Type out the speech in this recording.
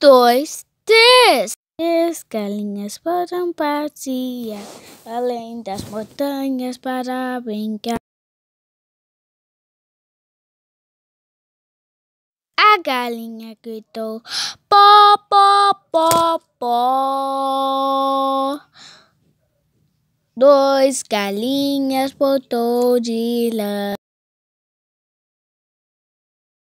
dois, três. As galinhas foram passear além das montanhas para brincar. A galinha gritou: pó, pó, pó, pó. Dois galinhas botou de lã.